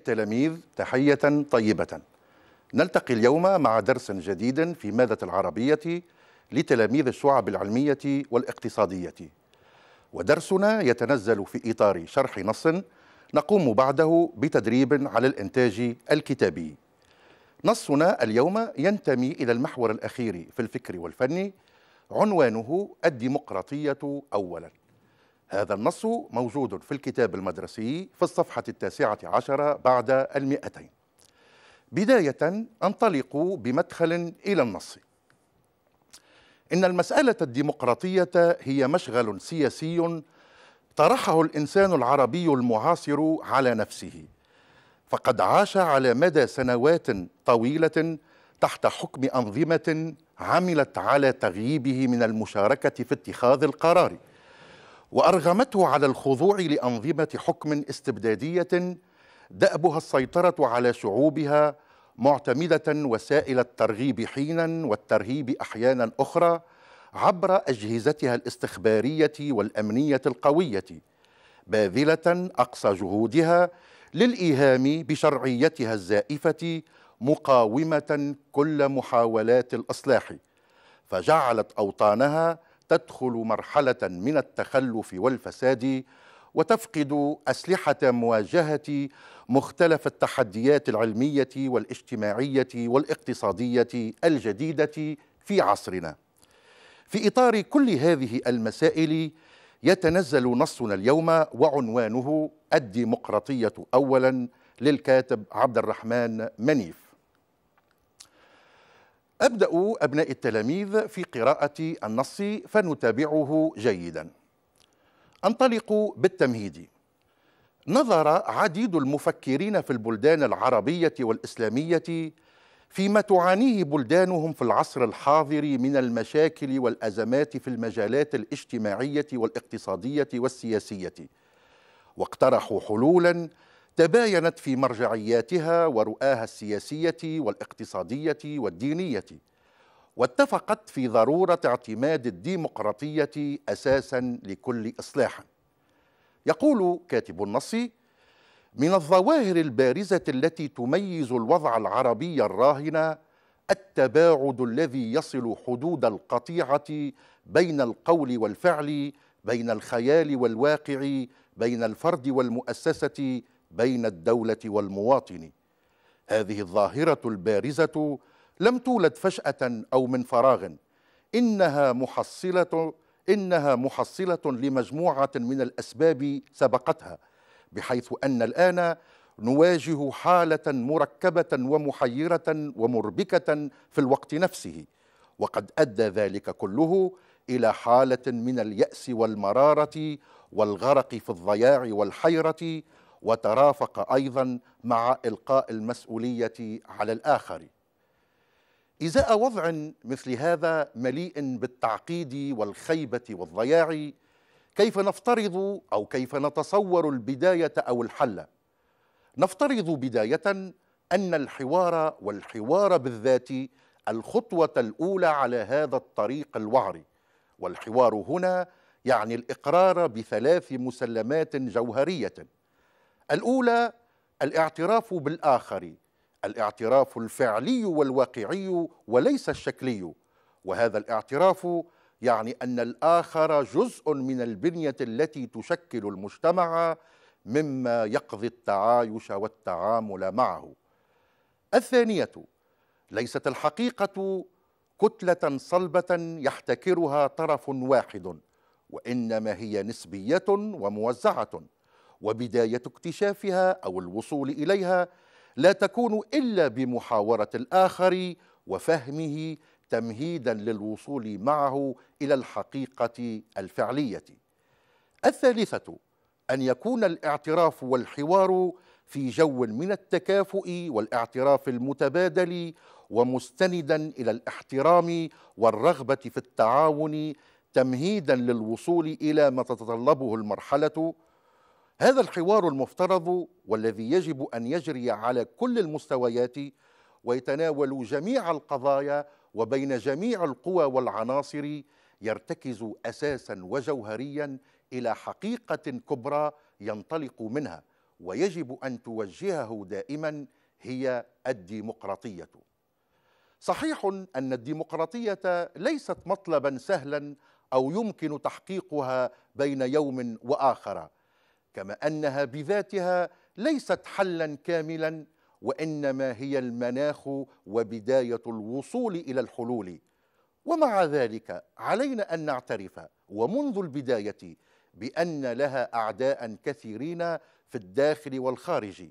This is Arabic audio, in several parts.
التلاميذ تحية طيبة نلتقي اليوم مع درس جديد في مادة العربية لتلاميذ الشعب العلمية والاقتصادية ودرسنا يتنزل في إطار شرح نص نقوم بعده بتدريب على الإنتاج الكتابي نصنا اليوم ينتمي إلى المحور الأخير في الفكر والفن عنوانه الديمقراطية أولاً هذا النص موجود في الكتاب المدرسي في الصفحة التاسعة عشرة بعد المئتين بداية أنطلق بمدخل إلى النص إن المسألة الديمقراطية هي مشغل سياسي طرحه الإنسان العربي المعاصر على نفسه فقد عاش على مدى سنوات طويلة تحت حكم أنظمة عملت على تغييبه من المشاركة في اتخاذ القرار وارغمته على الخضوع لانظمه حكم استبداديه دأبها السيطره على شعوبها معتمده وسائل الترغيب حينا والترهيب احيانا اخرى عبر اجهزتها الاستخباريه والامنيه القويه باذله اقصى جهودها للايهام بشرعيتها الزائفه مقاومه كل محاولات الاصلاح فجعلت اوطانها تدخل مرحله من التخلف والفساد وتفقد اسلحه مواجهه مختلف التحديات العلميه والاجتماعيه والاقتصاديه الجديده في عصرنا في اطار كل هذه المسائل يتنزل نصنا اليوم وعنوانه الديمقراطيه اولا للكاتب عبد الرحمن منيف أبدأ أبناء التلاميذ في قراءة النص فنتابعه جيدا أنطلق بالتمهيد نظر عديد المفكرين في البلدان العربية والإسلامية فيما تعانيه بلدانهم في العصر الحاضر من المشاكل والأزمات في المجالات الاجتماعية والاقتصادية والسياسية واقترحوا حلولاً تباينت في مرجعياتها ورؤاها السياسيه والاقتصاديه والدينيه واتفقت في ضروره اعتماد الديمقراطيه اساسا لكل اصلاح يقول كاتب النص من الظواهر البارزه التي تميز الوضع العربي الراهن التباعد الذي يصل حدود القطيعه بين القول والفعل بين الخيال والواقع بين الفرد والمؤسسه بين الدولة والمواطن هذه الظاهرة البارزة لم تولد فجأة أو من فراغ إنها محصلة إنها محصلة لمجموعة من الأسباب سبقتها بحيث أن الآن نواجه حالة مركبة ومحيرة ومربكة في الوقت نفسه وقد أدى ذلك كله إلى حالة من اليأس والمرارة والغرق في الضياع والحيرة وترافق ايضا مع القاء المسؤوليه على الاخر ازاء وضع مثل هذا مليء بالتعقيد والخيبه والضياع كيف نفترض او كيف نتصور البدايه او الحل نفترض بدايه ان الحوار والحوار بالذات الخطوه الاولى على هذا الطريق الوعر والحوار هنا يعني الاقرار بثلاث مسلمات جوهريه الاولى الاعتراف بالاخر الاعتراف الفعلي والواقعي وليس الشكلي وهذا الاعتراف يعني ان الاخر جزء من البنيه التي تشكل المجتمع مما يقضي التعايش والتعامل معه الثانيه ليست الحقيقه كتله صلبه يحتكرها طرف واحد وانما هي نسبيه وموزعه وبداية اكتشافها أو الوصول إليها لا تكون إلا بمحاورة الآخر وفهمه تمهيدا للوصول معه إلى الحقيقة الفعلية. الثالثة أن يكون الاعتراف والحوار في جو من التكافؤ والاعتراف المتبادل ومستندا الى الاحترام والرغبه في التعاون تمهيدا للوصول الى ما تتطلبه المرحله هذا الحوار المفترض والذي يجب ان يجري على كل المستويات ويتناول جميع القضايا وبين جميع القوى والعناصر يرتكز اساسا وجوهريا الى حقيقه كبرى ينطلق منها ويجب ان توجهه دائما هي الديمقراطيه صحيح ان الديمقراطيه ليست مطلبا سهلا او يمكن تحقيقها بين يوم واخر كما انها بذاتها ليست حلا كاملا وانما هي المناخ وبدايه الوصول الى الحلول ومع ذلك علينا ان نعترف ومنذ البدايه بان لها اعداء كثيرين في الداخل والخارج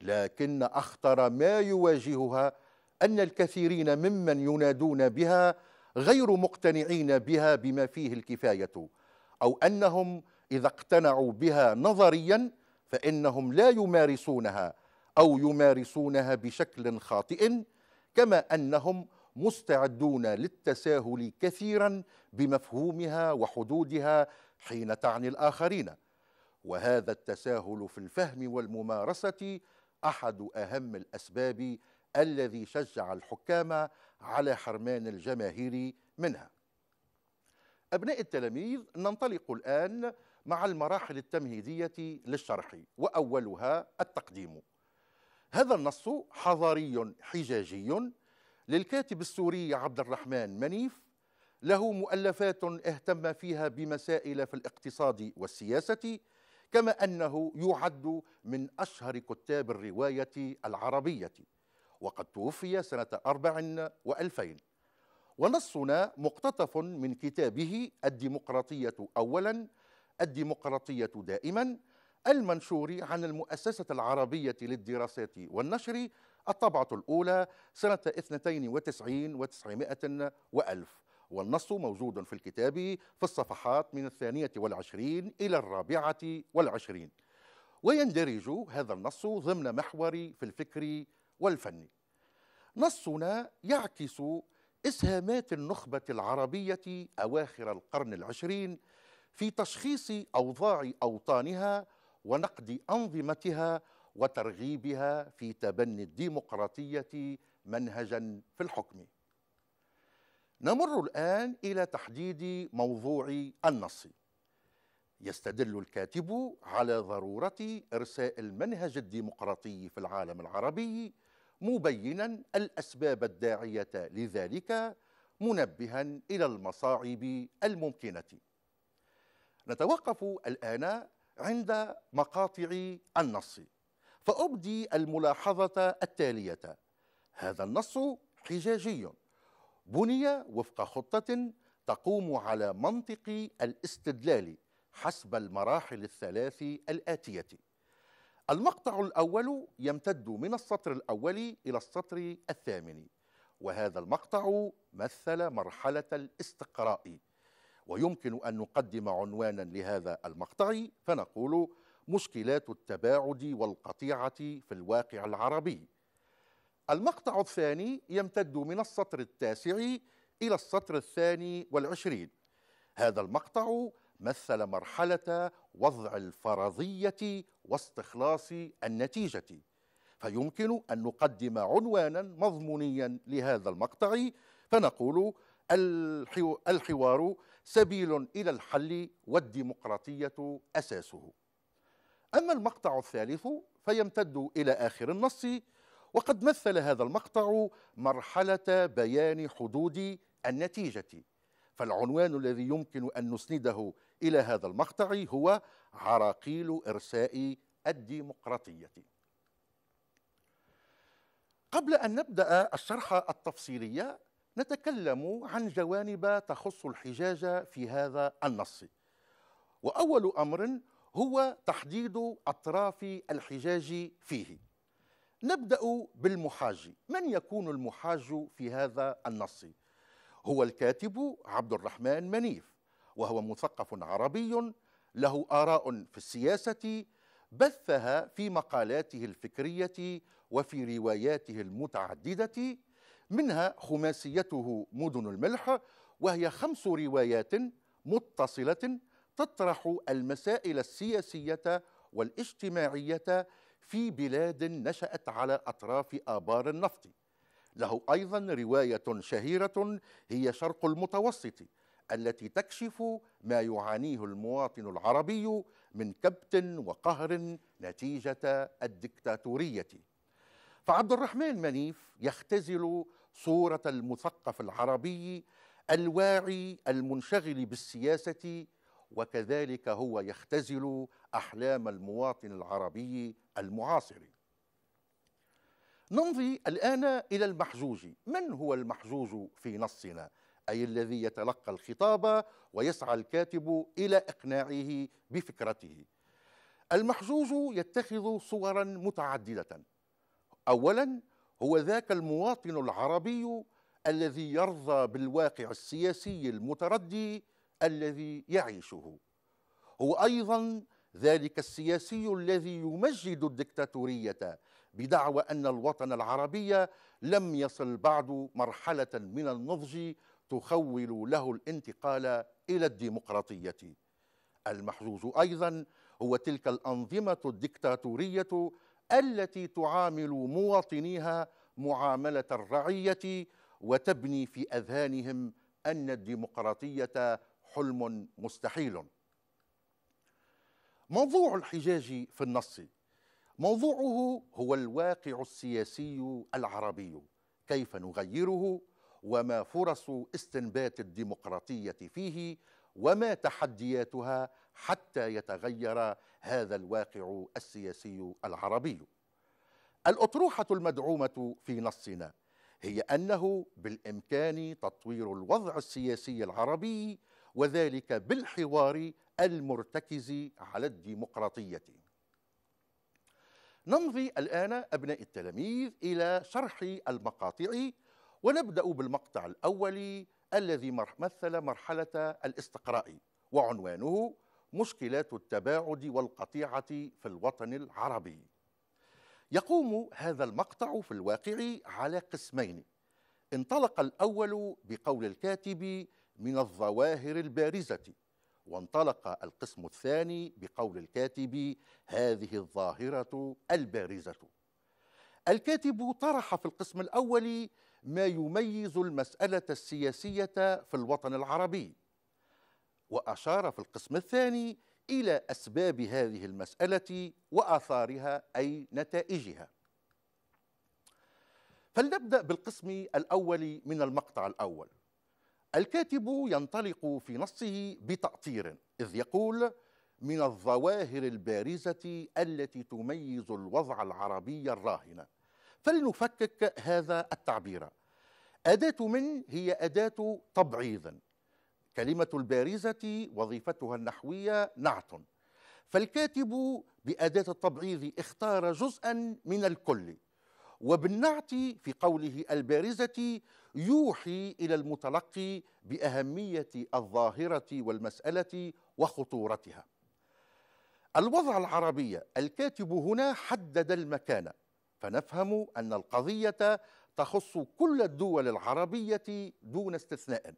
لكن اخطر ما يواجهها ان الكثيرين ممن ينادون بها غير مقتنعين بها بما فيه الكفايه او انهم إذا اقتنعوا بها نظريا فإنهم لا يمارسونها أو يمارسونها بشكل خاطئ كما أنهم مستعدون للتساهل كثيرا بمفهومها وحدودها حين تعني الآخرين وهذا التساهل في الفهم والممارسة أحد أهم الأسباب الذي شجع الحكام على حرمان الجماهير منها أبناء التلاميذ ننطلق الآن مع المراحل التمهيدية للشرح وأولها التقديم هذا النص حضاري حجاجي للكاتب السوري عبد الرحمن منيف له مؤلفات اهتم فيها بمسائل في الاقتصاد والسياسة كما أنه يعد من أشهر كتاب الرواية العربية وقد توفي سنة أربع وألفين ونصنا مقتطف من كتابه الديمقراطية أولاً الديمقراطية دائما المنشور عن المؤسسة العربية للدراسات والنشر الطبعة الأولى سنة 92 و900 وألف والنص موجود في الكتاب في الصفحات من الثانية والعشرين إلى الرابعة والعشرين ويندرج هذا النص ضمن محور في الفكر والفن نصنا يعكس إسهامات النخبة العربية أواخر القرن العشرين في تشخيص اوضاع اوطانها ونقد انظمتها وترغيبها في تبني الديمقراطيه منهجا في الحكم نمر الان الى تحديد موضوع النص يستدل الكاتب على ضروره ارساء المنهج الديمقراطي في العالم العربي مبينا الاسباب الداعيه لذلك منبها الى المصاعب الممكنه نتوقف الآن عند مقاطع النص فأبدي الملاحظة التالية هذا النص حجاجي بني وفق خطة تقوم على منطق الاستدلال حسب المراحل الثلاث الآتية المقطع الأول يمتد من السطر الأول إلى السطر الثامن وهذا المقطع مثل مرحلة الاستقراء ويمكن أن نقدم عنوانا لهذا المقطع فنقول مشكلات التباعد والقطيعة في الواقع العربي المقطع الثاني يمتد من السطر التاسع إلى السطر الثاني والعشرين هذا المقطع مثل مرحلة وضع الفرضية واستخلاص النتيجة فيمكن أن نقدم عنوانا مضمونيا لهذا المقطع فنقول الحوار سبيل إلى الحل والديمقراطية أساسه أما المقطع الثالث فيمتد إلى آخر النص وقد مثل هذا المقطع مرحلة بيان حدود النتيجة فالعنوان الذي يمكن أن نسنده إلى هذا المقطع هو عراقيل إرساء الديمقراطية قبل أن نبدأ الشرح التفصيلي نتكلم عن جوانب تخص الحجاج في هذا النص واول امر هو تحديد اطراف الحجاج فيه نبدا بالمحاج من يكون المحاج في هذا النص هو الكاتب عبد الرحمن منيف وهو مثقف عربي له اراء في السياسه بثها في مقالاته الفكريه وفي رواياته المتعدده منها خماسيته مدن الملح وهي خمس روايات متصلة تطرح المسائل السياسية والاجتماعية في بلاد نشأت على أطراف آبار النفط له أيضا رواية شهيرة هي شرق المتوسط التي تكشف ما يعانيه المواطن العربي من كبت وقهر نتيجة الدكتاتورية فعبد الرحمن منيف يختزل صورة المثقف العربي الواعي المنشغل بالسياسة وكذلك هو يختزل أحلام المواطن العربي المعاصر نمضي الآن إلى المحجوج من هو المحجوج في نصنا؟ أي الذي يتلقى الخطاب ويسعى الكاتب إلى إقناعه بفكرته المحجوج يتخذ صورا متعددة أولا هو ذاك المواطن العربي الذي يرضى بالواقع السياسي المتردي الذي يعيشه هو ايضا ذلك السياسي الذي يمجد الدكتاتوريه بدعوى ان الوطن العربي لم يصل بعد مرحله من النضج تخول له الانتقال الى الديمقراطيه المحظوظ ايضا هو تلك الانظمه الدكتاتوريه التي تعامل مواطنيها معامله الرعيه وتبني في اذهانهم ان الديمقراطيه حلم مستحيل موضوع الحجاج في النص موضوعه هو الواقع السياسي العربي كيف نغيره وما فرص استنبات الديمقراطيه فيه وما تحدياتها حتى يتغير هذا الواقع السياسي العربي الأطروحة المدعومة في نصنا هي أنه بالإمكان تطوير الوضع السياسي العربي وذلك بالحوار المرتكز على الديمقراطية نمضي الآن أبناء التلاميذ إلى شرح المقاطع ونبدأ بالمقطع الأول الذي مثل مرحلة الاستقراء وعنوانه مشكلات التباعد والقطيعة في الوطن العربي يقوم هذا المقطع في الواقع على قسمين انطلق الأول بقول الكاتب من الظواهر البارزة وانطلق القسم الثاني بقول الكاتب هذه الظاهرة البارزة الكاتب طرح في القسم الأول ما يميز المسألة السياسية في الوطن العربي وأشار في القسم الثاني إلى أسباب هذه المسألة وآثارها أي نتائجها فلنبدأ بالقسم الأول من المقطع الأول الكاتب ينطلق في نصه بتأطير إذ يقول من الظواهر البارزة التي تميز الوضع العربي الراهن فلنفكك هذا التعبير أداة من هي أداة تبعيض كلمة البارزة وظيفتها النحوية نعت فالكاتب بأداة التبعيض اختار جزءا من الكل وبالنعت في قوله البارزة يوحي إلى المتلقي بأهمية الظاهرة والمسألة وخطورتها الوضع العربية الكاتب هنا حدد المكان فنفهم أن القضية تخص كل الدول العربية دون استثناء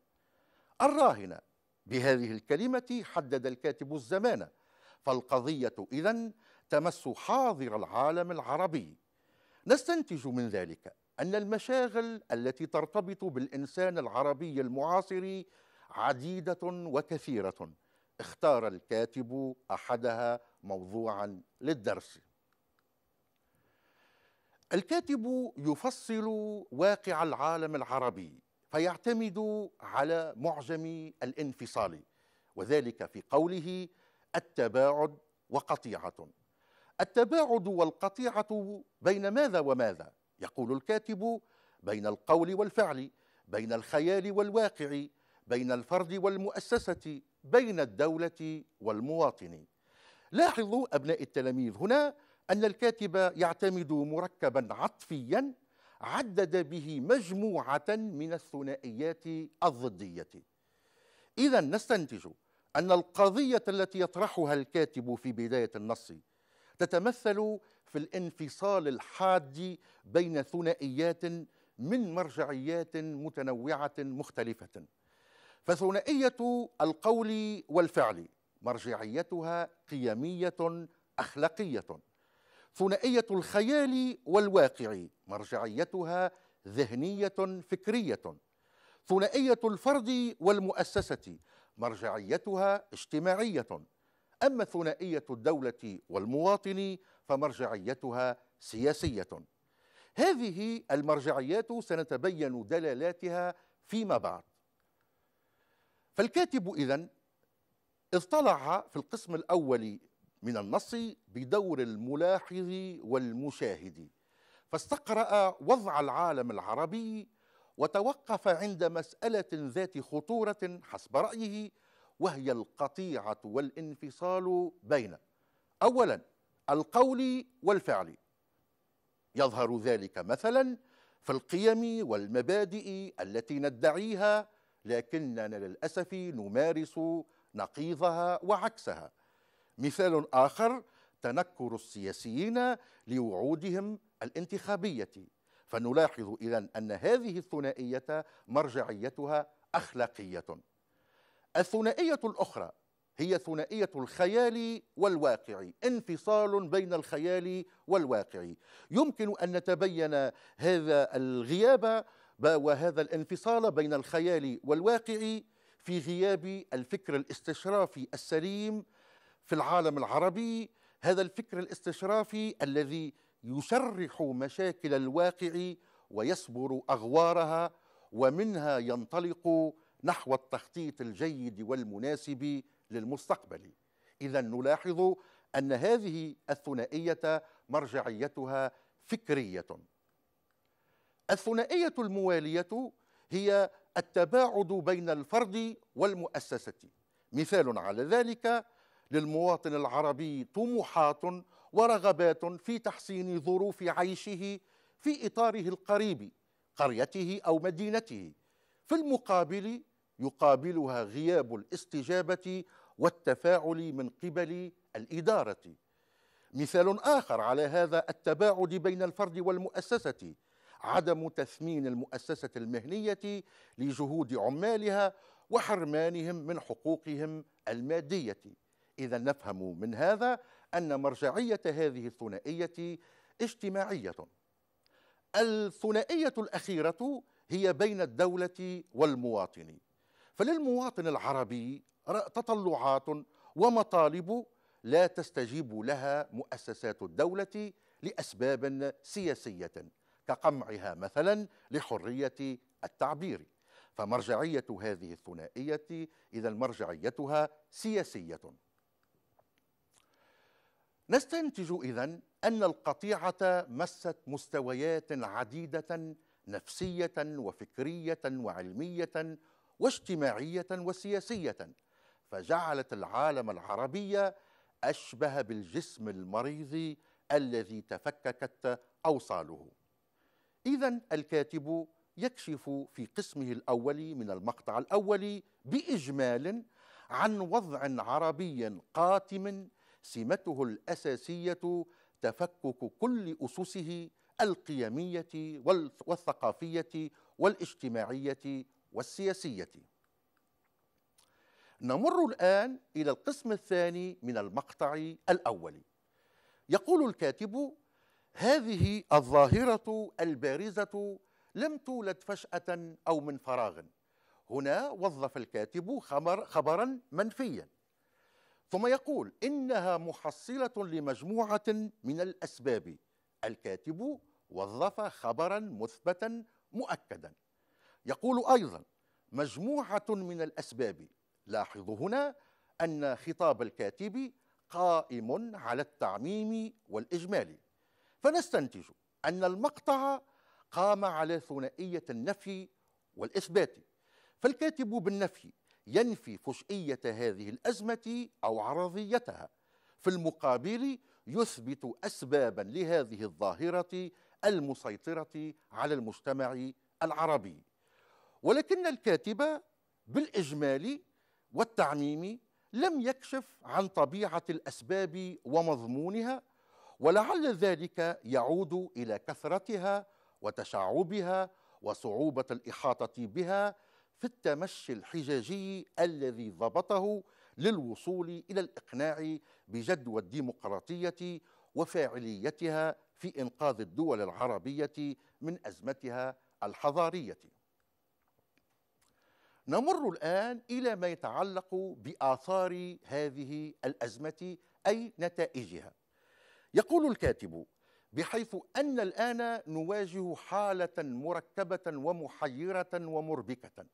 الراهنة بهذه الكلمة حدد الكاتب الزمان فالقضية إذا تمس حاضر العالم العربي نستنتج من ذلك أن المشاغل التي ترتبط بالإنسان العربي المعاصر عديدة وكثيرة اختار الكاتب أحدها موضوعا للدرس الكاتب يفصل واقع العالم العربي فيعتمد على معجم الانفصال وذلك في قوله التباعد وقطيعة التباعد والقطيعة بين ماذا وماذا يقول الكاتب بين القول والفعل بين الخيال والواقع بين الفرد والمؤسسة بين الدولة والمواطن لاحظوا أبناء التلاميذ هنا أن الكاتب يعتمد مركبا عطفيا عدد به مجموعة من الثنائيات الضدية إذا نستنتج أن القضية التي يطرحها الكاتب في بداية النص تتمثل في الانفصال الحاد بين ثنائيات من مرجعيات متنوعة مختلفة فثنائية القول والفعل مرجعيتها قيمية أخلاقية ثنائية الخيال والواقع مرجعيتها ذهنية فكرية ثنائية الفرد والمؤسسة مرجعيتها اجتماعية أما ثنائية الدولة والمواطن فمرجعيتها سياسية هذه المرجعيات سنتبين دلالاتها فيما بعد فالكاتب إذن اطلع في القسم الأول من النص بدور الملاحظ والمشاهد فاستقرأ وضع العالم العربي وتوقف عند مسألة ذات خطورة حسب رأيه وهي القطيعة والانفصال بين أولا القول والفعل يظهر ذلك مثلا في القيم والمبادئ التي ندعيها لكننا للأسف نمارس نقيضها وعكسها مثال آخر تنكر السياسيين لوعودهم الانتخابية فنلاحظ إذا أن هذه الثنائية مرجعيتها أخلاقية الثنائية الأخرى هي ثنائية الخيال والواقع انفصال بين الخيال والواقع يمكن أن نتبين هذا الغياب وهذا الانفصال بين الخيال والواقع في غياب الفكر الاستشرافي السليم في العالم العربي هذا الفكر الاستشرافي الذي يشرح مشاكل الواقع ويصبر اغوارها ومنها ينطلق نحو التخطيط الجيد والمناسب للمستقبل اذا نلاحظ ان هذه الثنائيه مرجعيتها فكريه الثنائيه المواليه هي التباعد بين الفرد والمؤسسه مثال على ذلك للمواطن العربي طموحات ورغبات في تحسين ظروف عيشه في اطاره القريب قريته او مدينته في المقابل يقابلها غياب الاستجابه والتفاعل من قبل الاداره مثال اخر على هذا التباعد بين الفرد والمؤسسه عدم تثمين المؤسسه المهنيه لجهود عمالها وحرمانهم من حقوقهم الماديه إذا نفهم من هذا أن مرجعية هذه الثنائية اجتماعية الثنائية الأخيرة هي بين الدولة والمواطن فللمواطن العربي تطلعات ومطالب لا تستجيب لها مؤسسات الدولة لأسباب سياسية كقمعها مثلا لحرية التعبير فمرجعية هذه الثنائية إذا مرجعيتها سياسية نستنتج اذا أن القطيعة مست مستويات عديدة نفسية وفكرية وعلمية واجتماعية وسياسية فجعلت العالم العربي أشبه بالجسم المريض الذي تفككت أوصاله إذا الكاتب يكشف في قسمه الأول من المقطع الأول بإجمال عن وضع عربي قاتم سمته الاساسيه تفكك كل اسسه القيميه والثقافيه والاجتماعيه والسياسيه نمر الان الى القسم الثاني من المقطع الاول يقول الكاتب هذه الظاهره البارزه لم تولد فجاه او من فراغ هنا وظف الكاتب خبر خبرا منفيا ثم يقول إنها محصلة لمجموعة من الأسباب الكاتب وظف خبرا مثبتا مؤكدا يقول أيضا مجموعة من الأسباب لاحظوا هنا أن خطاب الكاتب قائم على التعميم والإجمال فنستنتج أن المقطع قام على ثنائية النفي والإثبات فالكاتب بالنفي ينفي فشئية هذه الأزمة أو عرضيتها في المقابل يثبت أسبابا لهذه الظاهرة المسيطرة على المجتمع العربي ولكن الكاتب بالإجمال والتعميم لم يكشف عن طبيعة الأسباب ومضمونها ولعل ذلك يعود إلى كثرتها وتشعبها وصعوبة الإحاطة بها في التمشي الحجاجي الذي ضبطه للوصول الى الاقناع بجدوى الديمقراطيه وفاعليتها في انقاذ الدول العربيه من ازمتها الحضاريه. نمر الان الى ما يتعلق باثار هذه الازمه اي نتائجها. يقول الكاتب: بحيث ان الان نواجه حاله مركبه ومحيره ومربكه.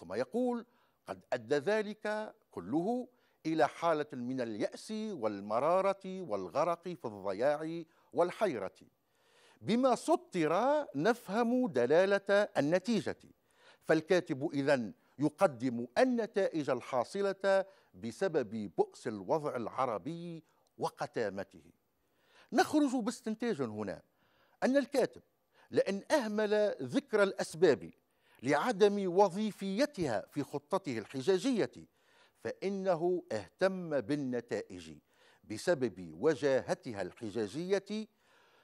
ثم يقول قد أدى ذلك كله إلى حالة من اليأس والمرارة والغرق في الضياع والحيرة بما سطر نفهم دلالة النتيجة فالكاتب إذا يقدم النتائج الحاصلة بسبب بؤس الوضع العربي وقتامته نخرج باستنتاج هنا أن الكاتب لأن أهمل ذكر الأسباب لعدم وظيفيتها في خطته الحجاجية فإنه اهتم بالنتائج بسبب وجاهتها الحجاجية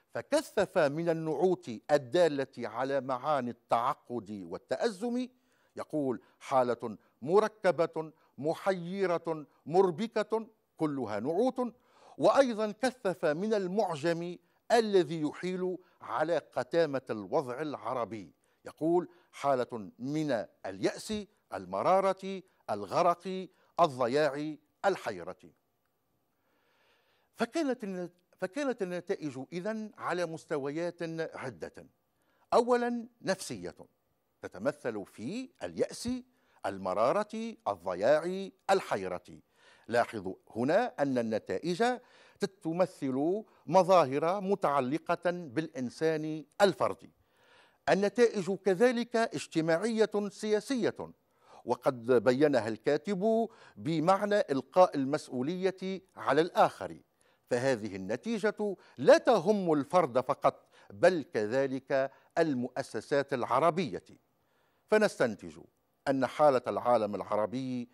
فكثف من النعوت الدالة على معاني التعقد والتأزم يقول حالة مركبة محيرة مربكة كلها نعوت وأيضا كثف من المعجم الذي يحيل على قتامة الوضع العربي يقول حالة من اليأس المرارة الغرق الضياع الحيرة فكانت فكانت النتائج إذا على مستويات عدة أولا نفسية تتمثل في اليأس المرارة الضياع الحيرة لاحظوا هنا أن النتائج تمثل مظاهر متعلقة بالإنسان الفردي النتائج كذلك اجتماعية سياسية وقد بينها الكاتب بمعنى إلقاء المسؤولية على الآخر فهذه النتيجة لا تهم الفرد فقط بل كذلك المؤسسات العربية فنستنتج أن حالة العالم العربي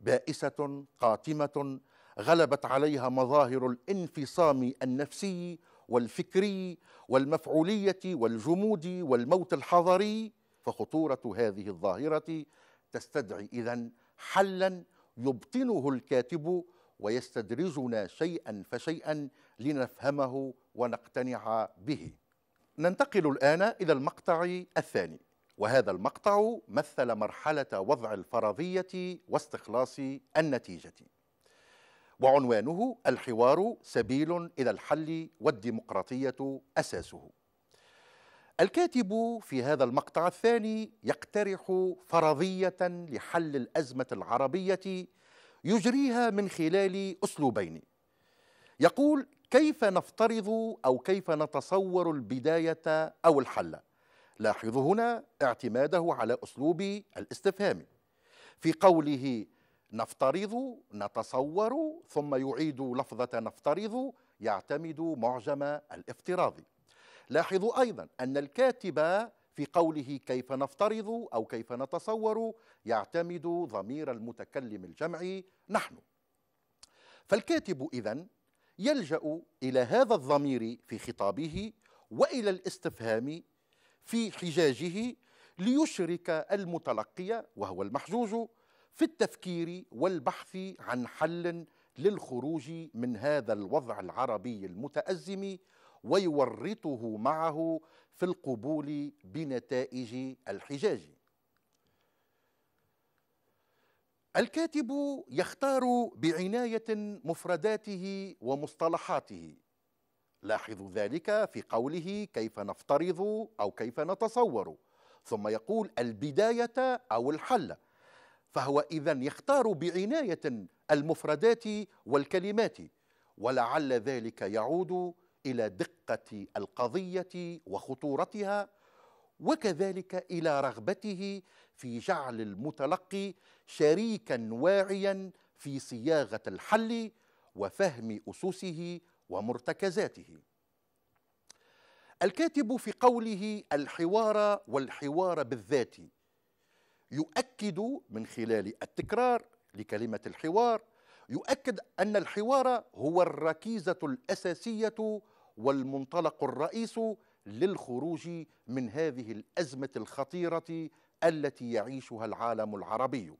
بائسة قاتمة غلبت عليها مظاهر الانفصام النفسي والفكري والمفعوليه والجمود والموت الحضري فخطوره هذه الظاهره تستدعي اذا حلا يبطنه الكاتب ويستدرجنا شيئا فشيئا لنفهمه ونقتنع به ننتقل الان الى المقطع الثاني وهذا المقطع مثل مرحله وضع الفرضيه واستخلاص النتيجه وعنوانه الحوار سبيل إلى الحل والديمقراطية أساسه الكاتب في هذا المقطع الثاني يقترح فرضية لحل الأزمة العربية يجريها من خلال أسلوبين يقول كيف نفترض أو كيف نتصور البداية أو الحل لاحظوا هنا اعتماده على أسلوب الاستفهام في قوله نفترض نتصور ثم يعيد لفظة نفترض يعتمد معجم الافتراض لاحظوا أيضا أن الكاتب في قوله كيف نفترض أو كيف نتصور يعتمد ضمير المتكلم الجمعي نحن فالكاتب إذن يلجأ إلى هذا الضمير في خطابه وإلى الاستفهام في حجاجه ليشرك المتلقي وهو المحجوج في التفكير والبحث عن حل للخروج من هذا الوضع العربي المتأزم ويورطه معه في القبول بنتائج الحجاج الكاتب يختار بعناية مفرداته ومصطلحاته لاحظوا ذلك في قوله كيف نفترض أو كيف نتصور ثم يقول البداية أو الحل فهو إذا يختار بعناية المفردات والكلمات ولعل ذلك يعود إلى دقة القضية وخطورتها وكذلك إلى رغبته في جعل المتلقي شريكا واعيا في صياغة الحل وفهم أسسه ومرتكزاته الكاتب في قوله الحوار والحوار بالذات يؤكد من خلال التكرار لكلمة الحوار يؤكد أن الحوار هو الركيزة الأساسية والمنطلق الرئيس للخروج من هذه الأزمة الخطيرة التي يعيشها العالم العربي.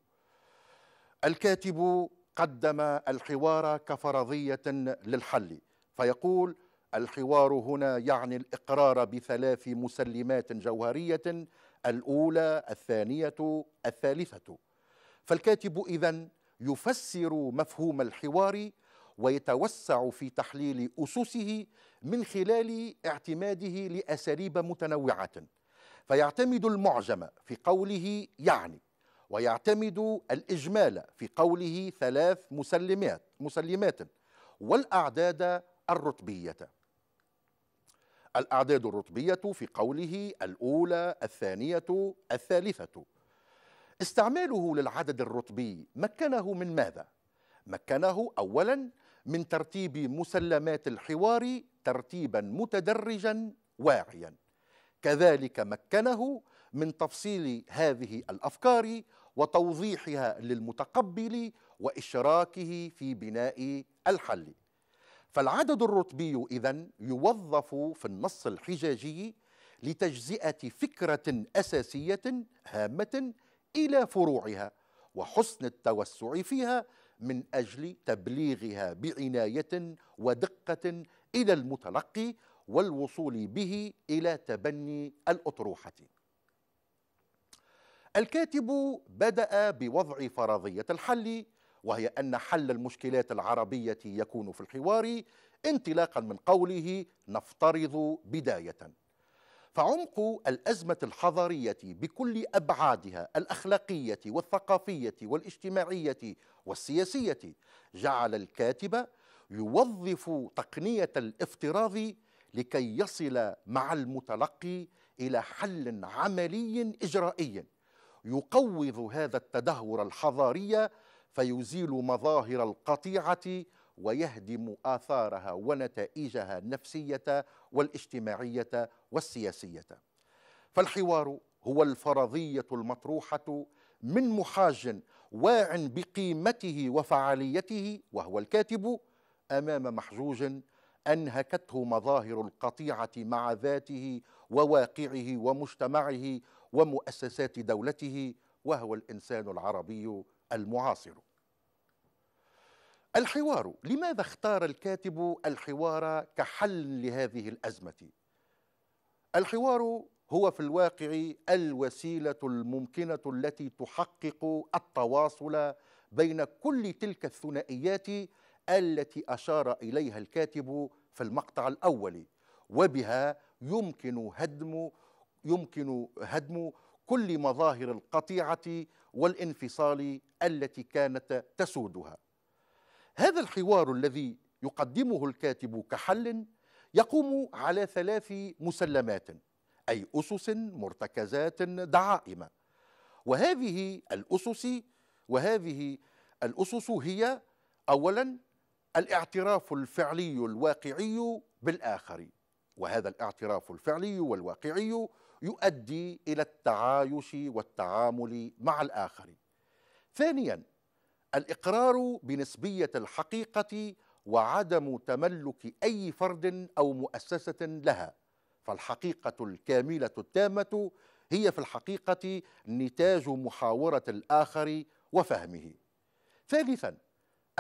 الكاتب قدم الحوار كفرضية للحل فيقول: الحوار هنا يعني الإقرار بثلاث مسلمات جوهرية الأولى الثانية الثالثة فالكاتب إذا يفسر مفهوم الحوار ويتوسع في تحليل أسسه من خلال اعتماده لأساليب متنوعة فيعتمد المعجم في قوله يعني ويعتمد الإجمال في قوله ثلاث مسلمات مسلمات والأعداد الرتبية الأعداد الرطبية في قوله الأولى الثانية الثالثة استعماله للعدد الرطبي مكنه من ماذا؟ مكنه أولا من ترتيب مسلمات الحوار ترتيبا متدرجا واعيا كذلك مكنه من تفصيل هذه الافكار وتوضيحها للمتقبل واشراكه في بناء الحل فالعدد الرتبي إذا يوظف في النص الحجاجي لتجزئة فكرة أساسية هامة إلى فروعها وحسن التوسع فيها من أجل تبليغها بعناية ودقة إلى المتلقي والوصول به إلى تبني الأطروحة الكاتب بدأ بوضع فرضية الحل وهي أن حل المشكلات العربية يكون في الحوار انطلاقا من قوله نفترض بداية فعمق الأزمة الحضارية بكل أبعادها الأخلاقية والثقافية والاجتماعية والسياسية جعل الكاتب يوظف تقنية الافتراض لكي يصل مع المتلقي إلى حل عملي إجرائي يقوض هذا التدهور الحضاري فيزيل مظاهر القطيعه ويهدم اثارها ونتائجها النفسيه والاجتماعيه والسياسيه فالحوار هو الفرضيه المطروحه من محاج واع بقيمته وفعاليته وهو الكاتب امام محجوج انهكته مظاهر القطيعه مع ذاته وواقعه ومجتمعه ومؤسسات دولته وهو الانسان العربي المعاصر الحوار لماذا اختار الكاتب الحوار كحل لهذه الازمه الحوار هو في الواقع الوسيله الممكنه التي تحقق التواصل بين كل تلك الثنائيات التي اشار اليها الكاتب في المقطع الاول وبها يمكن هدم يمكن هدم كل مظاهر القطيعه والانفصال التي كانت تسودها هذا الحوار الذي يقدمه الكاتب كحل يقوم على ثلاث مسلمات اي اسس مرتكزات دعائم وهذه الاسس وهذه الاسس هي اولا الاعتراف الفعلي الواقعي بالاخر وهذا الاعتراف الفعلي والواقعي يؤدي الى التعايش والتعامل مع الاخر ثانيا الاقرار بنسبيه الحقيقه وعدم تملك اي فرد او مؤسسه لها فالحقيقه الكامله التامه هي في الحقيقه نتاج محاوره الاخر وفهمه ثالثا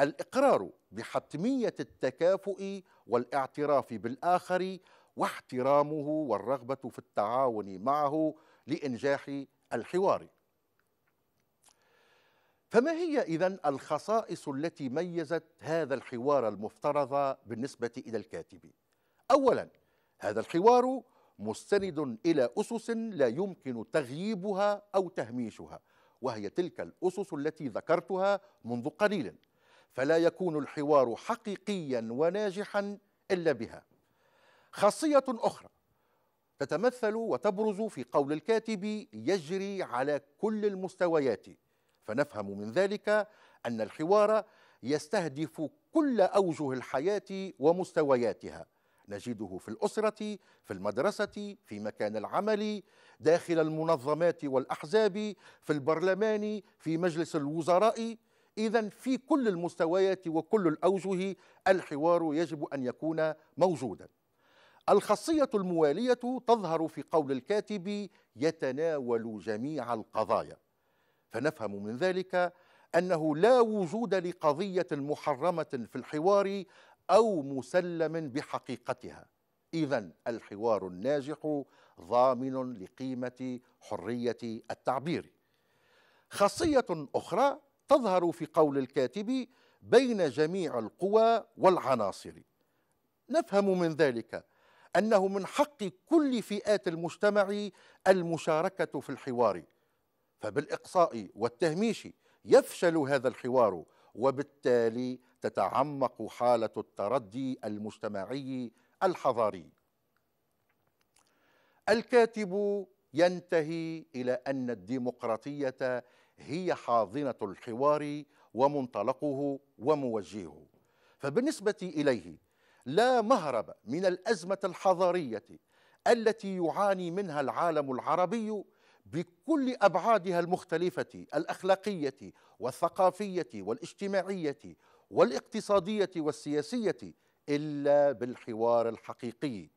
الاقرار بحتميه التكافؤ والاعتراف بالاخر واحترامه والرغبه في التعاون معه لانجاح الحوار فما هي إذا الخصائص التي ميزت هذا الحوار المفترض بالنسبة إلى الكاتب؟ أولا هذا الحوار مستند إلى أسس لا يمكن تغييبها أو تهميشها وهي تلك الأسس التي ذكرتها منذ قليل فلا يكون الحوار حقيقيا وناجحا إلا بها خاصية أخرى تتمثل وتبرز في قول الكاتب يجري على كل المستويات فنفهم من ذلك أن الحوار يستهدف كل أوجه الحياة ومستوياتها نجده في الأسرة في المدرسة في مكان العمل داخل المنظمات والأحزاب في البرلمان في مجلس الوزراء إذا في كل المستويات وكل الأوجه الحوار يجب أن يكون موجودا الخاصية الموالية تظهر في قول الكاتب يتناول جميع القضايا فنفهم من ذلك انه لا وجود لقضيه محرمه في الحوار او مسلم بحقيقتها اذا الحوار الناجح ضامن لقيمه حريه التعبير خاصيه اخرى تظهر في قول الكاتب بين جميع القوى والعناصر نفهم من ذلك انه من حق كل فئات المجتمع المشاركه في الحوار فبالإقصاء والتهميش يفشل هذا الحوار وبالتالي تتعمق حالة التردي المجتمعي الحضاري الكاتب ينتهي إلى أن الديمقراطية هي حاضنة الحوار ومنطلقه وموجهه فبالنسبة إليه لا مهرب من الأزمة الحضارية التي يعاني منها العالم العربي بكل ابعادها المختلفه الاخلاقيه والثقافيه والاجتماعيه والاقتصاديه والسياسيه الا بالحوار الحقيقي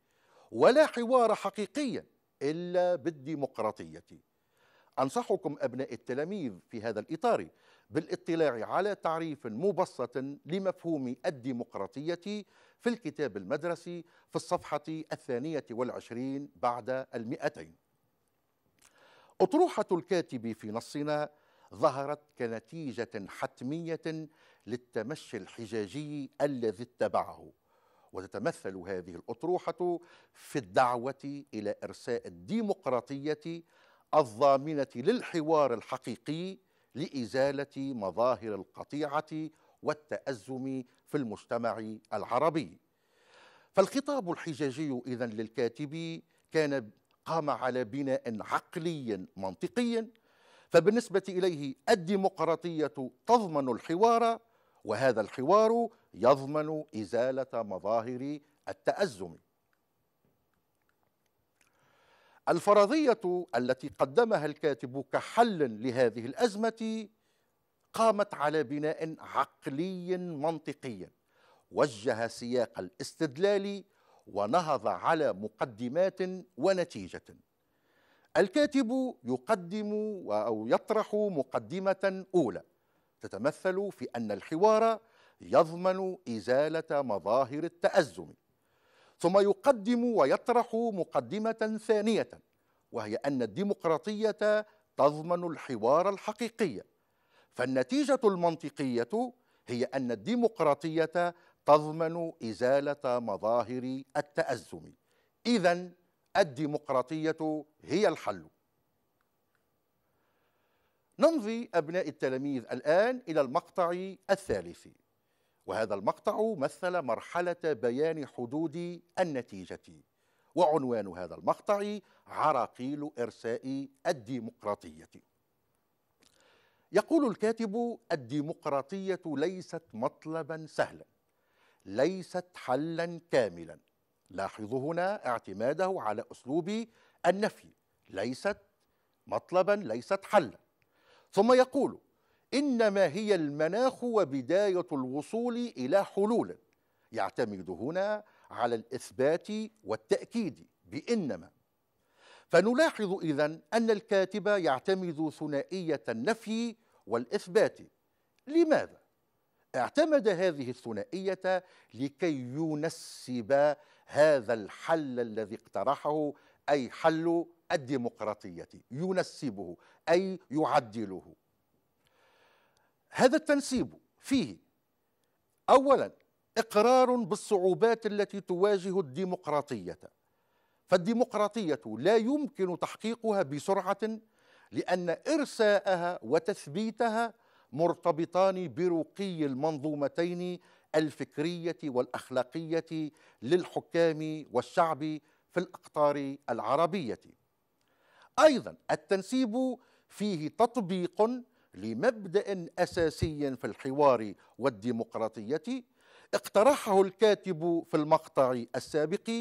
ولا حوار حقيقي الا بالديمقراطيه انصحكم ابناء التلاميذ في هذا الاطار بالاطلاع على تعريف مبسط لمفهوم الديمقراطيه في الكتاب المدرسي في الصفحه الثانيه والعشرين بعد المئتين أطروحة الكاتب في نصنا ظهرت كنتيجة حتمية للتمشي الحجاجي الذي اتبعه وتتمثل هذه الأطروحة في الدعوة إلى إرساء الديمقراطية الضامنة للحوار الحقيقي لإزالة مظاهر القطيعة والتأزم في المجتمع العربي فالخطاب الحجاجي إذن للكاتب كان قام على بناء عقلي منطقي فبالنسبة إليه الديمقراطية تضمن الحوار وهذا الحوار يضمن إزالة مظاهر التأزم الفرضية التي قدمها الكاتب كحل لهذه الأزمة قامت على بناء عقلي منطقي وجه سياق الاستدلال ونهض على مقدمات ونتيجه الكاتب يقدم او يطرح مقدمه اولى تتمثل في ان الحوار يضمن ازاله مظاهر التازم ثم يقدم ويطرح مقدمه ثانيه وهي ان الديمقراطيه تضمن الحوار الحقيقي فالنتيجه المنطقيه هي ان الديمقراطيه تضمن إزالة مظاهر التأزم إذا الديمقراطية هي الحل نمضي أبناء التلاميذ الآن إلى المقطع الثالث وهذا المقطع مثل مرحلة بيان حدود النتيجة وعنوان هذا المقطع عراقيل إرساء الديمقراطية يقول الكاتب الديمقراطية ليست مطلبا سهلا ليست حلا كاملا لاحظوا هنا اعتماده على أسلوب النفي ليست مطلبا ليست حلا ثم يقول إنما هي المناخ وبداية الوصول إلى حلول يعتمد هنا على الإثبات والتأكيد بإنما فنلاحظ إذن أن الكاتب يعتمد ثنائية النفي والإثبات لماذا؟ اعتمد هذه الثنائية لكي ينسب هذا الحل الذي اقترحه أي حل الديمقراطية ينسبه أي يعدله هذا التنسيب فيه أولا إقرار بالصعوبات التي تواجه الديمقراطية فالديمقراطية لا يمكن تحقيقها بسرعة لأن إرساءها وتثبيتها مرتبطان برقي المنظومتين الفكريه والاخلاقيه للحكام والشعب في الاقطار العربيه ايضا التنسيب فيه تطبيق لمبدا اساسي في الحوار والديمقراطيه اقترحه الكاتب في المقطع السابق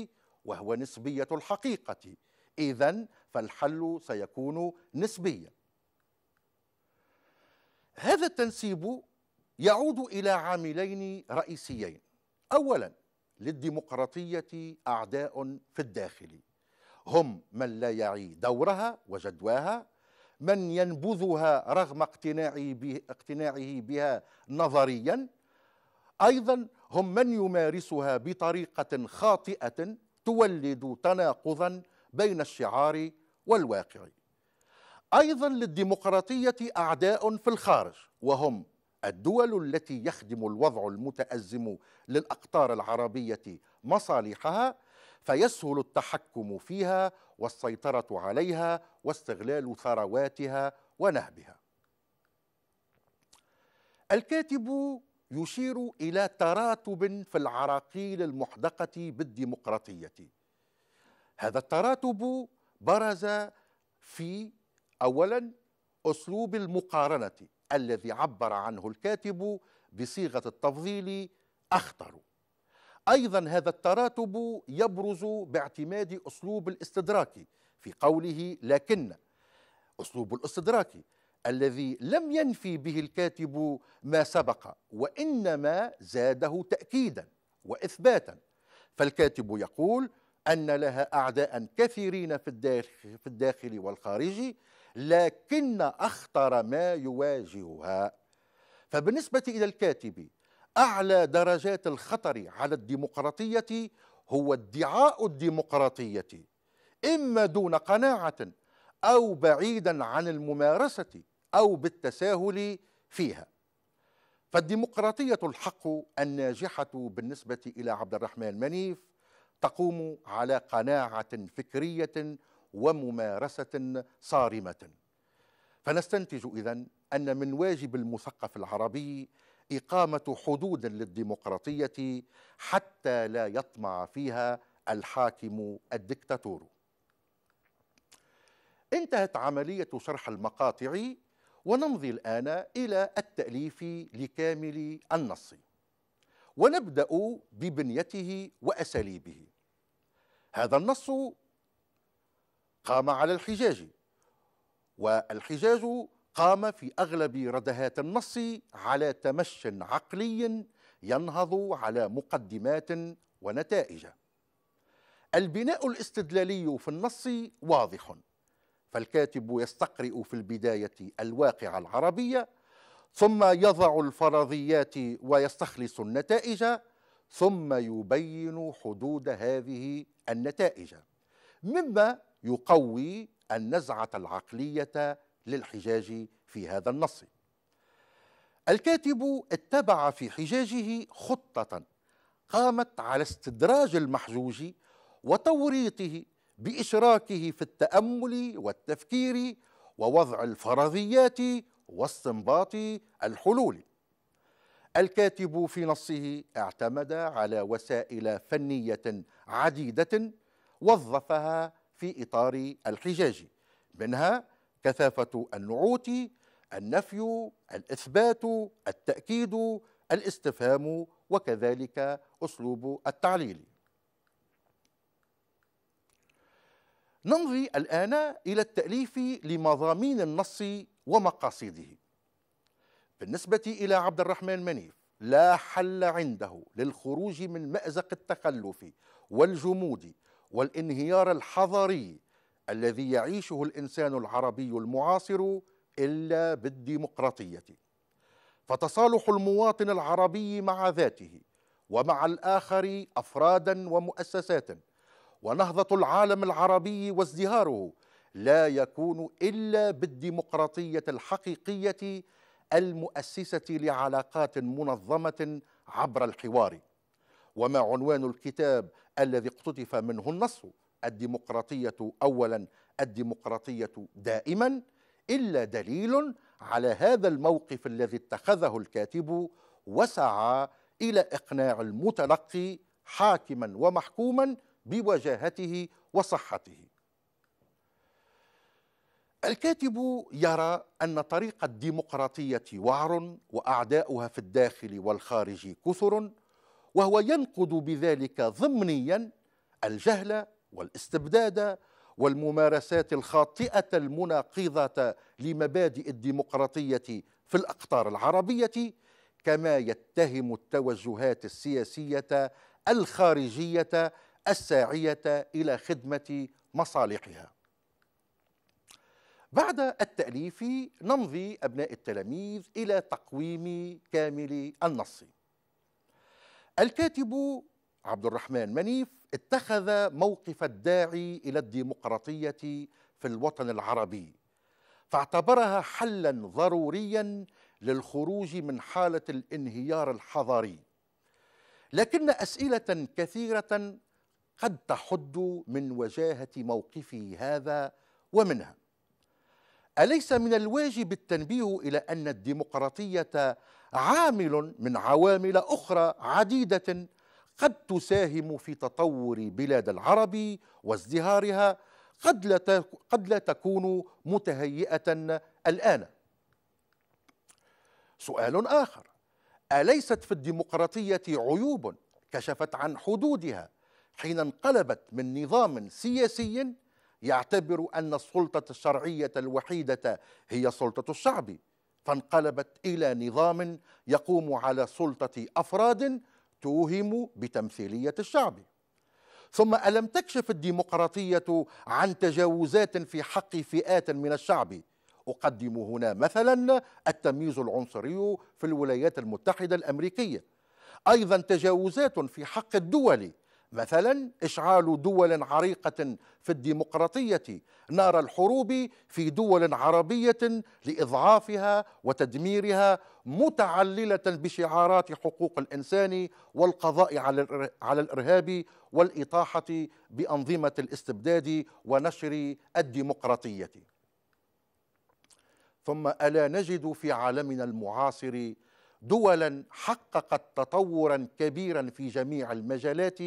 وهو نسبيه الحقيقه اذا فالحل سيكون نسبيا هذا التنسيب يعود إلى عاملين رئيسيين أولا للديمقراطية أعداء في الداخل هم من لا يعي دورها وجدواها من ينبذها رغم اقتناعه بها نظريا أيضا هم من يمارسها بطريقة خاطئة تولد تناقضا بين الشعار والواقع أيضا للديمقراطية أعداء في الخارج وهم الدول التي يخدم الوضع المتأزم للأقطار العربية مصالحها فيسهل التحكم فيها والسيطرة عليها واستغلال ثرواتها ونهبها. الكاتب يشير إلى تراتب في العراقيل المحدقة بالديمقراطية. هذا التراتب برز في اولا اسلوب المقارنه الذي عبر عنه الكاتب بصيغه التفضيل اخطر ايضا هذا التراتب يبرز باعتماد اسلوب الاستدراك في قوله لكن اسلوب الاستدراك الذي لم ينفي به الكاتب ما سبق وانما زاده تاكيدا واثباتا فالكاتب يقول ان لها اعداء كثيرين في الداخل, والخارجي والخارج لكن أخطر ما يواجهها فبالنسبة إلى الكاتب أعلى درجات الخطر على الديمقراطية هو ادعاء الديمقراطية إما دون قناعة أو بعيدا عن الممارسة أو بالتساهل فيها فالديمقراطية الحق الناجحة بالنسبة إلى عبد الرحمن منيف تقوم على قناعة فكرية وممارسة صارمة فنستنتج إذن أن من واجب المثقف العربي إقامة حدود للديمقراطية حتى لا يطمع فيها الحاكم الدكتاتور انتهت عملية شرح المقاطع ونمضي الآن إلى التأليف لكامل النص ونبدأ ببنيته وأساليبه هذا النص قام على الحجاج والحجاج قام في اغلب ردهات النص على تمش عقلي ينهض على مقدمات ونتائج البناء الاستدلالي في النص واضح فالكاتب يستقرئ في البدايه الواقع العربيه ثم يضع الفرضيات ويستخلص النتائج ثم يبين حدود هذه النتائج مما يقوي النزعة العقلية للحجاج في هذا النص الكاتب اتبع في حجاجه خطة قامت على استدراج المحجوج وتوريطه بإشراكه في التأمل والتفكير ووضع الفرضيات واستنباط الحلول الكاتب في نصه اعتمد على وسائل فنيه عديده وظفها في إطار الحجاج منها كثافة النعوت النفي الإثبات التأكيد الاستفهام وكذلك أسلوب التعليل نمضي الآن إلى التأليف لمضامين النص ومقاصده بالنسبة إلى عبد الرحمن منيف لا حل عنده للخروج من مأزق التخلف والجمود والانهيار الحضاري الذي يعيشه الانسان العربي المعاصر الا بالديمقراطيه فتصالح المواطن العربي مع ذاته ومع الاخر افرادا ومؤسسات ونهضه العالم العربي وازدهاره لا يكون الا بالديمقراطيه الحقيقيه المؤسسه لعلاقات منظمه عبر الحوار وما عنوان الكتاب الذي اقتطف منه النص الديمقراطية أولا الديمقراطية دائما إلا دليل على هذا الموقف الذي اتخذه الكاتب وسعى إلى إقناع المتلقي حاكما ومحكوما بوجاهته وصحته الكاتب يرى أن طريق الديمقراطية وعر وأعداؤها في الداخل والخارج كثر وهو ينقد بذلك ضمنيا الجهل والاستبداد والممارسات الخاطئه المناقضه لمبادئ الديمقراطيه في الاقطار العربيه كما يتهم التوجهات السياسيه الخارجيه الساعيه الى خدمه مصالحها بعد التاليف نمضي ابناء التلاميذ الى تقويم كامل النص الكاتب عبد الرحمن منيف اتخذ موقف الداعي الى الديمقراطيه في الوطن العربي فاعتبرها حلا ضروريا للخروج من حاله الانهيار الحضاري لكن اسئله كثيره قد تحد من وجاهه موقفه هذا ومنها أليس من الواجب التنبيه إلى أن الديمقراطية عامل من عوامل أخرى عديدة قد تساهم في تطور بلاد العرب وازدهارها قد لا قد لا تكون متهيئة الآن. سؤال آخر أليست في الديمقراطية عيوب كشفت عن حدودها حين انقلبت من نظام سياسي يعتبر أن السلطة الشرعية الوحيدة هي سلطة الشعب فانقلبت إلى نظام يقوم على سلطة أفراد توهم بتمثيلية الشعب ثم ألم تكشف الديمقراطية عن تجاوزات في حق فئات من الشعب أقدم هنا مثلا التمييز العنصري في الولايات المتحدة الأمريكية أيضا تجاوزات في حق الدول مثلا اشعال دول عريقه في الديمقراطيه نار الحروب في دول عربيه لاضعافها وتدميرها متعلله بشعارات حقوق الانسان والقضاء على الارهاب والاطاحه بانظمه الاستبداد ونشر الديمقراطيه ثم الا نجد في عالمنا المعاصر دولا حققت تطورا كبيرا في جميع المجالات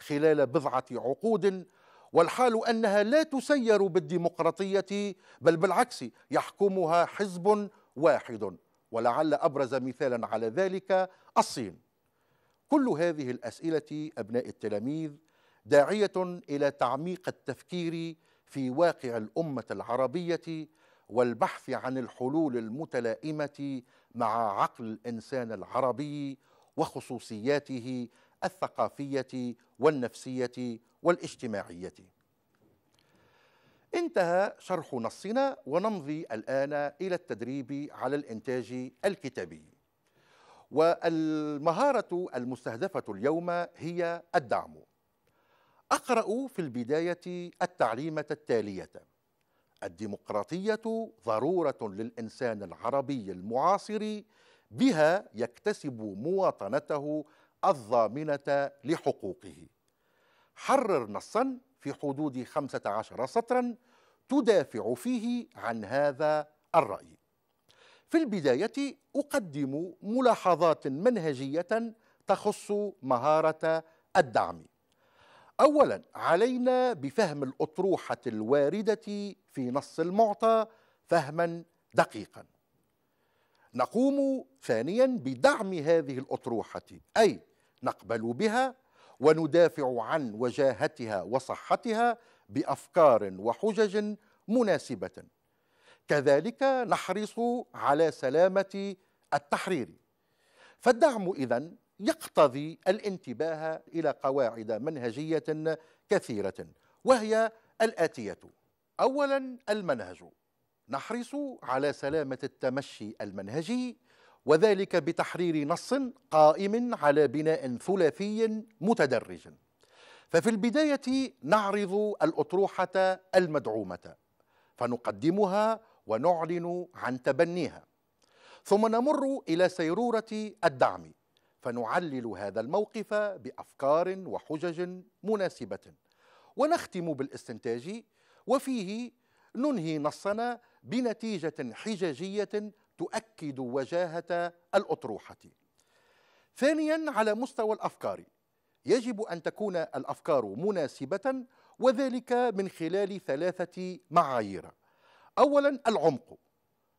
خلال بضعه عقود والحال انها لا تسير بالديمقراطيه بل بالعكس يحكمها حزب واحد ولعل ابرز مثالا على ذلك الصين كل هذه الاسئله ابناء التلاميذ داعيه الى تعميق التفكير في واقع الامه العربيه والبحث عن الحلول المتلائمه مع عقل الانسان العربي وخصوصياته الثقافيه والنفسيه والاجتماعيه انتهى شرح نصنا ونمضي الان الى التدريب على الانتاج الكتابي والمهاره المستهدفه اليوم هي الدعم اقرا في البدايه التعليمه التاليه الديمقراطيه ضروره للانسان العربي المعاصر بها يكتسب مواطنته الضامنة لحقوقه حرر نصا في حدود 15 سطرا تدافع فيه عن هذا الرأي في البداية أقدم ملاحظات منهجية تخص مهارة الدعم أولا علينا بفهم الأطروحة الواردة في نص المعطى فهما دقيقا نقوم ثانيا بدعم هذه الأطروحة أي نقبل بها وندافع عن وجاهتها وصحتها بافكار وحجج مناسبه كذلك نحرص على سلامه التحرير فالدعم اذا يقتضي الانتباه الى قواعد منهجيه كثيره وهي الاتيه اولا المنهج نحرص على سلامه التمشي المنهجي وذلك بتحرير نص قائم على بناء ثلاثي متدرج ففي البداية نعرض الأطروحة المدعومة فنقدمها ونعلن عن تبنيها ثم نمر إلى سيرورة الدعم فنعلل هذا الموقف بأفكار وحجج مناسبة ونختم بالاستنتاج وفيه ننهي نصنا بنتيجة حجاجية تؤكد وجاهة الأطروحة ثانيا على مستوى الأفكار يجب أن تكون الأفكار مناسبة وذلك من خلال ثلاثة معايير أولا العمق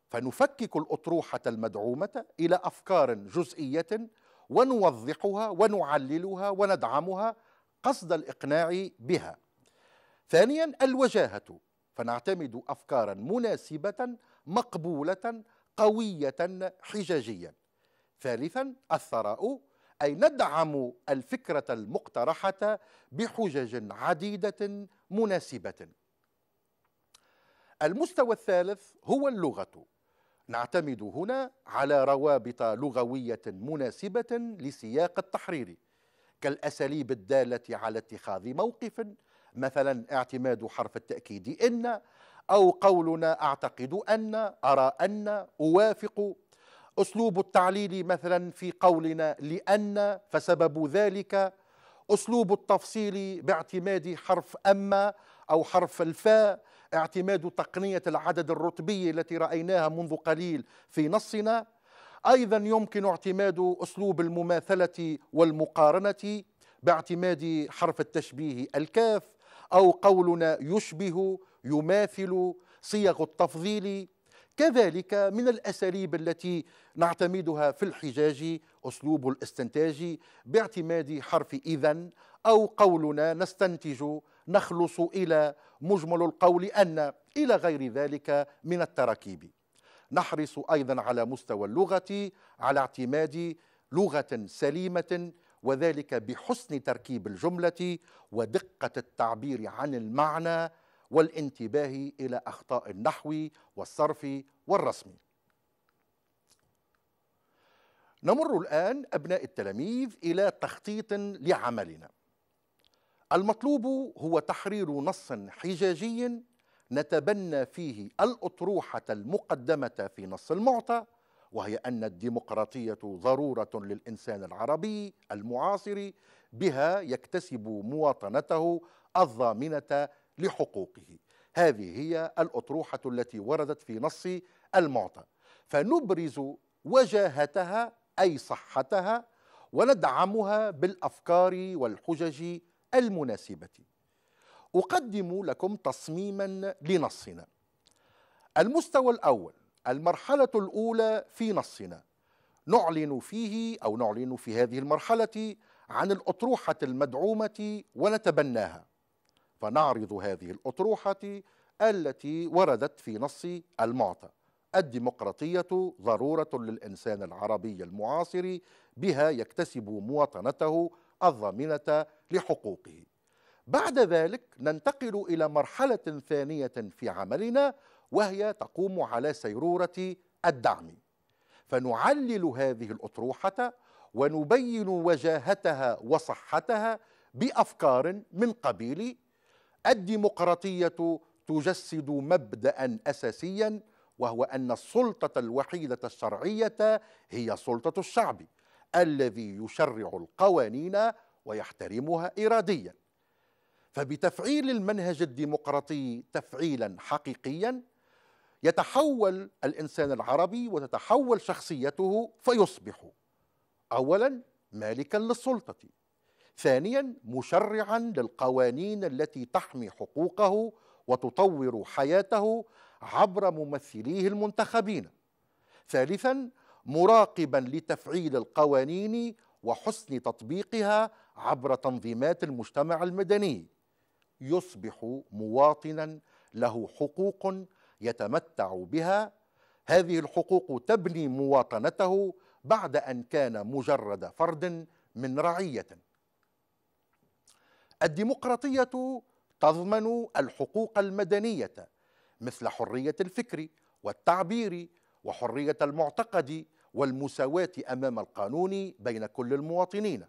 فنفكك الأطروحة المدعومة إلى أفكار جزئية ونوضحها ونعللها وندعمها قصد الإقناع بها ثانيا الوجاهة فنعتمد أفكارا مناسبة مقبولة قوية حجاجيا ثالثا الثراء أي ندعم الفكرة المقترحة بحجج عديدة مناسبة المستوى الثالث هو اللغة نعتمد هنا على روابط لغوية مناسبة لسياق التحرير كالأساليب الدالة على اتخاذ موقف مثلا اعتماد حرف التأكيد إن أو قولنا أعتقد أن أرى أن أوافق أسلوب التعليل مثلا في قولنا لأن فسبب ذلك أسلوب التفصيل باعتماد حرف أما أو حرف الفاء اعتماد تقنية العدد الرتبي التي رأيناها منذ قليل في نصنا أيضا يمكن اعتماد أسلوب المماثلة والمقارنة باعتماد حرف التشبيه الكاف أو قولنا يشبه يماثل صيغ التفضيل كذلك من الاساليب التي نعتمدها في الحجاج اسلوب الاستنتاج باعتماد حرف اذا او قولنا نستنتج نخلص الى مجمل القول ان الى غير ذلك من التراكيب نحرص ايضا على مستوى اللغه على اعتماد لغه سليمه وذلك بحسن تركيب الجمله ودقه التعبير عن المعنى والانتباه إلى أخطاء النحو والصرف والرسم نمر الآن أبناء التلاميذ إلى تخطيط لعملنا المطلوب هو تحرير نص حجاجي نتبنى فيه الأطروحة المقدمة في نص المعطى وهي أن الديمقراطية ضرورة للإنسان العربي المعاصر بها يكتسب مواطنته الضامنة لحقوقه هذه هي الأطروحة التي وردت في نص المعطى فنبرز وجاهتها أي صحتها وندعمها بالأفكار والحجج المناسبة أقدم لكم تصميما لنصنا المستوى الأول المرحلة الأولى في نصنا نعلن فيه أو نعلن في هذه المرحلة عن الأطروحة المدعومة ونتبناها فنعرض هذه الأطروحة التي وردت في نص المعطى الديمقراطية ضرورة للإنسان العربي المعاصر بها يكتسب مواطنته الضامنة لحقوقه بعد ذلك ننتقل إلى مرحلة ثانية في عملنا وهي تقوم على سيرورة الدعم فنعلل هذه الأطروحة ونبين وجاهتها وصحتها بأفكار من قبيل الديمقراطيه تجسد مبدا اساسيا وهو ان السلطه الوحيده الشرعيه هي سلطه الشعب الذي يشرع القوانين ويحترمها اراديا فبتفعيل المنهج الديمقراطي تفعيلا حقيقيا يتحول الانسان العربي وتتحول شخصيته فيصبح اولا مالكا للسلطه ثانيا مشرعا للقوانين التي تحمي حقوقه وتطور حياته عبر ممثليه المنتخبين ثالثا مراقبا لتفعيل القوانين وحسن تطبيقها عبر تنظيمات المجتمع المدني يصبح مواطنا له حقوق يتمتع بها هذه الحقوق تبني مواطنته بعد ان كان مجرد فرد من رعيه الديمقراطية تضمن الحقوق المدنية مثل حرية الفكر والتعبير وحرية المعتقد والمساواة أمام القانون بين كل المواطنين.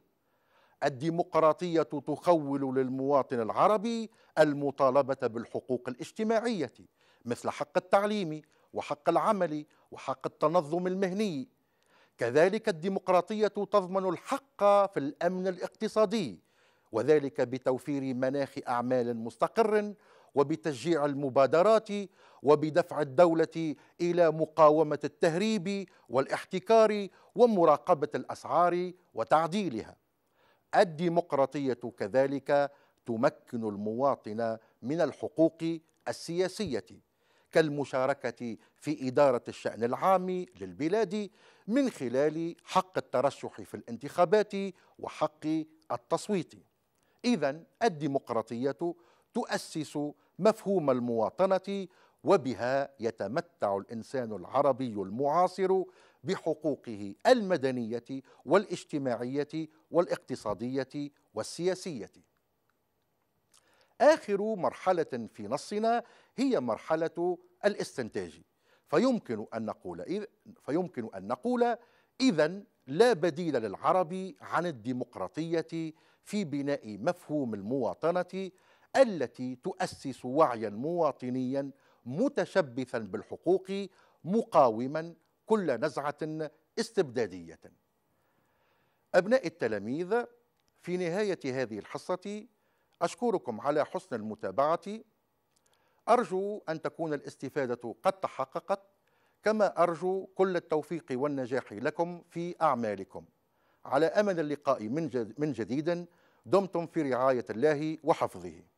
الديمقراطية تخول للمواطن العربي المطالبة بالحقوق الاجتماعية مثل حق التعليم وحق العمل وحق التنظم المهني. كذلك الديمقراطية تضمن الحق في الأمن الاقتصادي وذلك بتوفير مناخ اعمال مستقر وبتشجيع المبادرات وبدفع الدوله الى مقاومه التهريب والاحتكار ومراقبه الاسعار وتعديلها الديمقراطيه كذلك تمكن المواطن من الحقوق السياسيه كالمشاركه في اداره الشان العام للبلاد من خلال حق الترشح في الانتخابات وحق التصويت إذا الديمقراطية تؤسس مفهوم المواطنة وبها يتمتع الإنسان العربي المعاصر بحقوقه المدنية والاجتماعية والاقتصادية والسياسية. آخر مرحلة في نصنا هي مرحلة الاستنتاج، فيمكن أن نقول إذ فيمكن أن نقول إذا لا بديل للعرب عن الديمقراطية في بناء مفهوم المواطنه التي تؤسس وعيا مواطنيا متشبثا بالحقوق مقاوما كل نزعه استبداديه ابناء التلاميذ في نهايه هذه الحصه اشكركم على حسن المتابعه ارجو ان تكون الاستفاده قد تحققت كما ارجو كل التوفيق والنجاح لكم في اعمالكم على امل اللقاء من جديدا دمتم في رعايه الله وحفظه